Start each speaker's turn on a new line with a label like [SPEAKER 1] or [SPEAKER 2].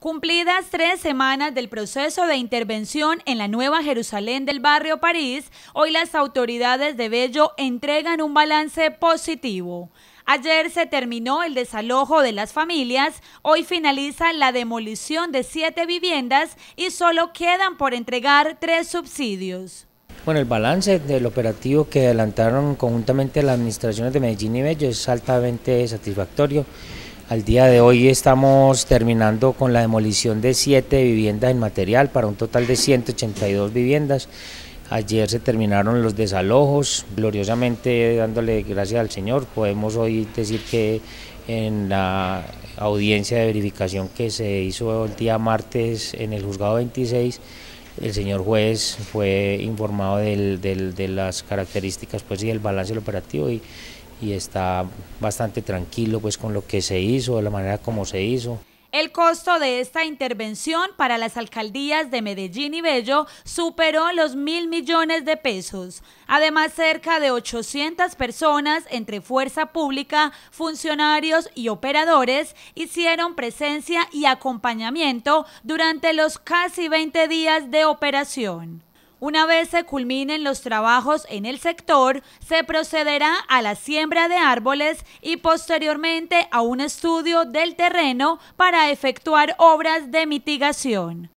[SPEAKER 1] Cumplidas tres semanas del proceso de intervención en la Nueva Jerusalén del barrio París, hoy las autoridades de Bello entregan un balance positivo. Ayer se terminó el desalojo de las familias, hoy finaliza la demolición de siete viviendas y solo quedan por entregar tres subsidios.
[SPEAKER 2] Bueno, el balance del operativo que adelantaron conjuntamente las administraciones de Medellín y Bello es altamente satisfactorio al día de hoy estamos terminando con la demolición de siete viviendas en material para un total de 182 viviendas. Ayer se terminaron los desalojos, gloriosamente dándole gracias al Señor. Podemos hoy decir que en la audiencia de verificación que se hizo el día martes en el juzgado 26, el señor juez fue informado de las características pues, y del balance del operativo y y está bastante tranquilo pues con lo que se hizo, de la manera como se hizo.
[SPEAKER 1] El costo de esta intervención para las alcaldías de Medellín y Bello superó los mil millones de pesos. Además, cerca de 800 personas entre fuerza pública, funcionarios y operadores hicieron presencia y acompañamiento durante los casi 20 días de operación. Una vez se culminen los trabajos en el sector, se procederá a la siembra de árboles y posteriormente a un estudio del terreno para efectuar obras de mitigación.